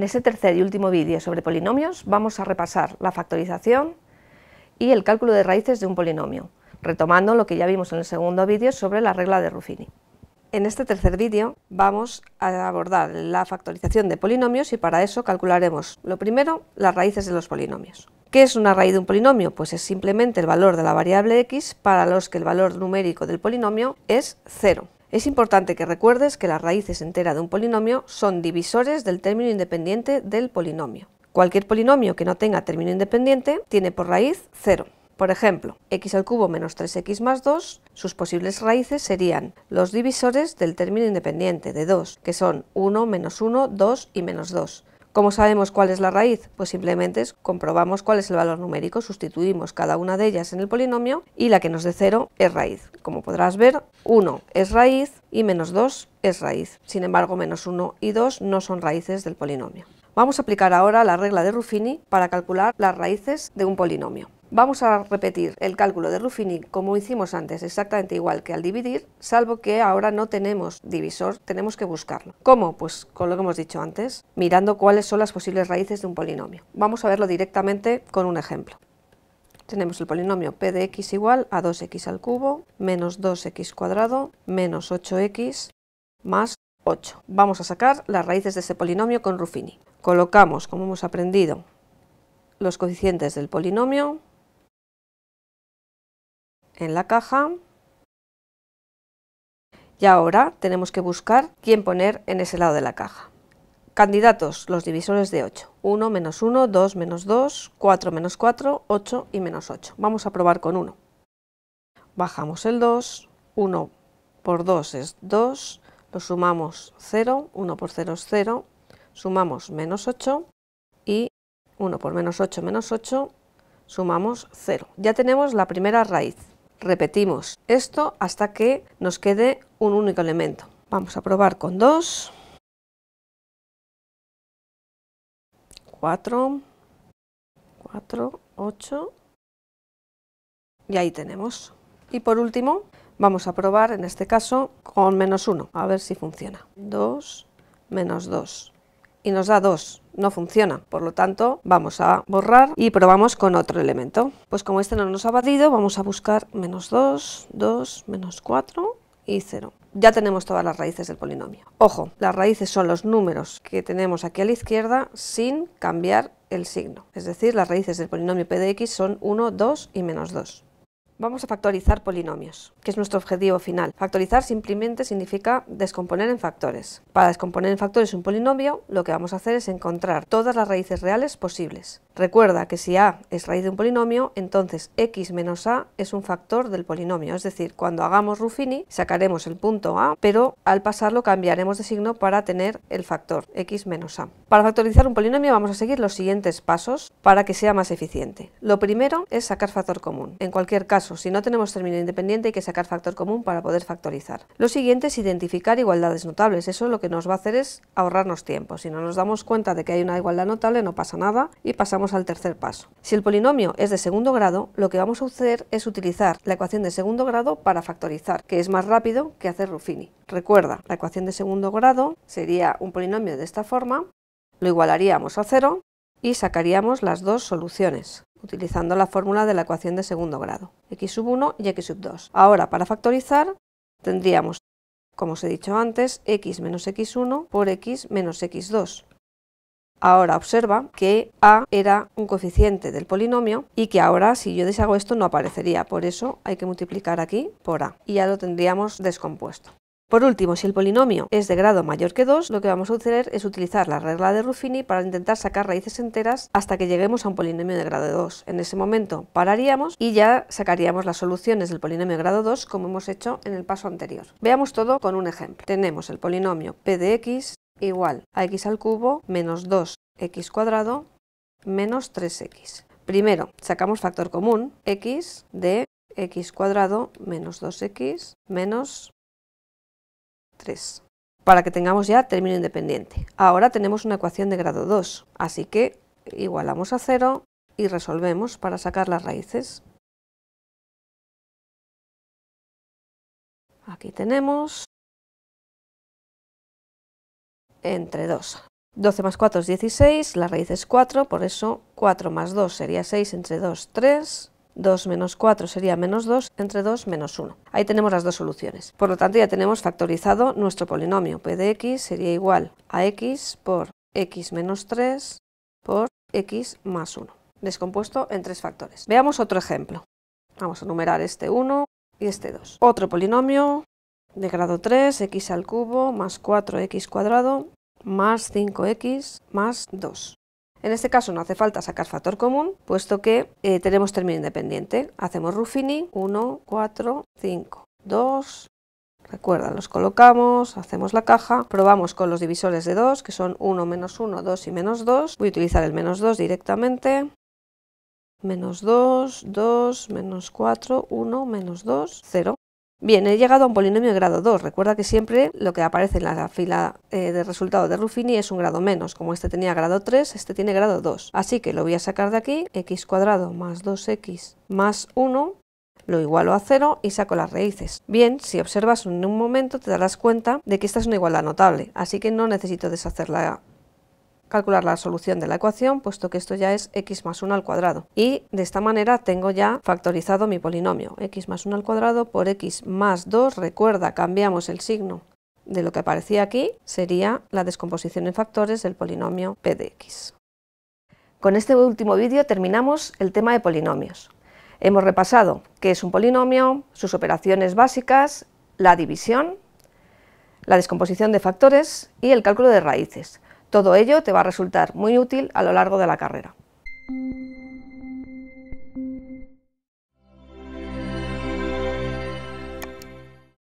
En este tercer y último vídeo sobre polinomios vamos a repasar la factorización y el cálculo de raíces de un polinomio, retomando lo que ya vimos en el segundo vídeo sobre la regla de Ruffini. En este tercer vídeo vamos a abordar la factorización de polinomios y para eso calcularemos lo primero las raíces de los polinomios. ¿Qué es una raíz de un polinomio? Pues es simplemente el valor de la variable x para los que el valor numérico del polinomio es 0. Es importante que recuerdes que las raíces enteras de un polinomio son divisores del término independiente del polinomio. Cualquier polinomio que no tenga término independiente tiene por raíz 0. Por ejemplo, x al cubo menos 3x más 2, sus posibles raíces serían los divisores del término independiente de 2, que son 1, menos 1, 2 y menos 2. ¿Cómo sabemos cuál es la raíz? Pues simplemente comprobamos cuál es el valor numérico, sustituimos cada una de ellas en el polinomio y la que nos dé 0 es raíz. Como podrás ver, 1 es raíz y menos 2 es raíz. Sin embargo, menos 1 y 2 no son raíces del polinomio. Vamos a aplicar ahora la regla de Ruffini para calcular las raíces de un polinomio. Vamos a repetir el cálculo de Ruffini como hicimos antes, exactamente igual que al dividir, salvo que ahora no tenemos divisor, tenemos que buscarlo. ¿Cómo? Pues con lo que hemos dicho antes, mirando cuáles son las posibles raíces de un polinomio. Vamos a verlo directamente con un ejemplo. Tenemos el polinomio p de x igual a 2x al cubo, menos 2x cuadrado, menos 8x, más 8. Vamos a sacar las raíces de ese polinomio con Ruffini. Colocamos, como hemos aprendido, los coeficientes del polinomio en la caja. Y ahora tenemos que buscar quién poner en ese lado de la caja. Candidatos, los divisores de 8. 1 menos 1, 2 menos 2, 4 menos 4, 8 y menos 8. Vamos a probar con 1. Bajamos el 2, 1 por 2 es 2, lo sumamos 0, 1 por 0 es 0, sumamos menos 8 y 1 por menos 8 menos 8 sumamos 0. Ya tenemos la primera raíz repetimos esto hasta que nos quede un único elemento. Vamos a probar con 2, 4, 4, 8 y ahí tenemos. Y por último vamos a probar en este caso con menos 1, a ver si funciona. 2, menos 2 y nos da 2. No funciona, por lo tanto vamos a borrar y probamos con otro elemento. Pues como este no nos ha valido, vamos a buscar menos 2, 2, menos 4 y 0. Ya tenemos todas las raíces del polinomio. Ojo, las raíces son los números que tenemos aquí a la izquierda sin cambiar el signo. Es decir, las raíces del polinomio p de x son 1, 2 y menos 2. Vamos a factorizar polinomios, que es nuestro objetivo final. Factorizar simplemente significa descomponer en factores. Para descomponer en factores un polinomio, lo que vamos a hacer es encontrar todas las raíces reales posibles. Recuerda que si a es raíz de un polinomio, entonces x menos a es un factor del polinomio, es decir, cuando hagamos Ruffini sacaremos el punto a, pero al pasarlo cambiaremos de signo para tener el factor x menos a. Para factorizar un polinomio vamos a seguir los siguientes pasos para que sea más eficiente. Lo primero es sacar factor común. En cualquier caso, si no tenemos término independiente hay que sacar factor común para poder factorizar. Lo siguiente es identificar igualdades notables. Eso lo que nos va a hacer es ahorrarnos tiempo. Si no nos damos cuenta de que hay una igualdad notable no pasa nada y pasamos al tercer paso. Si el polinomio es de segundo grado, lo que vamos a hacer es utilizar la ecuación de segundo grado para factorizar, que es más rápido que hacer Ruffini. Recuerda, la ecuación de segundo grado sería un polinomio de esta forma, lo igualaríamos a cero y sacaríamos las dos soluciones utilizando la fórmula de la ecuación de segundo grado, x sub 1 y x sub 2. Ahora, para factorizar, tendríamos, como os he dicho antes, x menos x1 por x menos x2, Ahora observa que a era un coeficiente del polinomio y que ahora si yo deshago esto no aparecería, por eso hay que multiplicar aquí por a y ya lo tendríamos descompuesto. Por último, si el polinomio es de grado mayor que 2, lo que vamos a hacer es utilizar la regla de Ruffini para intentar sacar raíces enteras hasta que lleguemos a un polinomio de grado 2. En ese momento pararíamos y ya sacaríamos las soluciones del polinomio de grado 2 como hemos hecho en el paso anterior. Veamos todo con un ejemplo. Tenemos el polinomio p de x igual a x al cubo menos 2x cuadrado menos 3x. Primero, sacamos factor común, x de x cuadrado menos 2x menos 3, para que tengamos ya término independiente. Ahora tenemos una ecuación de grado 2, así que igualamos a 0 y resolvemos para sacar las raíces. Aquí tenemos entre 2. 12 más 4 es 16, la raíz es 4, por eso 4 más 2 sería 6, entre 2, 3. 2 menos 4 sería menos 2, entre 2 menos 1. Ahí tenemos las dos soluciones. Por lo tanto, ya tenemos factorizado nuestro polinomio. p de x sería igual a x por x menos 3 por x más 1, descompuesto en tres factores. Veamos otro ejemplo. Vamos a numerar este 1 y este 2. Otro polinomio de grado 3, x al cubo más 4x cuadrado más 5x más 2. En este caso no hace falta sacar factor común, puesto que eh, tenemos término independiente. Hacemos Ruffini 1, 4, 5, 2. Recuerda, los colocamos, hacemos la caja, probamos con los divisores de 2, que son 1, menos 1, 2 y menos 2. Voy a utilizar el menos 2 directamente. Menos 2, 2, menos 4, 1, menos 2, 0. Bien, he llegado a un polinomio de grado 2. Recuerda que siempre lo que aparece en la fila eh, de resultado de Ruffini es un grado menos. Como este tenía grado 3, este tiene grado 2. Así que lo voy a sacar de aquí, x cuadrado más 2x más 1, lo igualo a 0 y saco las raíces. Bien, si observas en un momento te darás cuenta de que esta es una igualdad notable, así que no necesito deshacerla calcular la solución de la ecuación, puesto que esto ya es x más 1 al cuadrado. Y de esta manera tengo ya factorizado mi polinomio, x más 1 al cuadrado por x más 2, recuerda, cambiamos el signo de lo que aparecía aquí, sería la descomposición en factores del polinomio p de x. Con este último vídeo terminamos el tema de polinomios. Hemos repasado qué es un polinomio, sus operaciones básicas, la división, la descomposición de factores y el cálculo de raíces. Todo ello te va a resultar muy útil a lo largo de la carrera.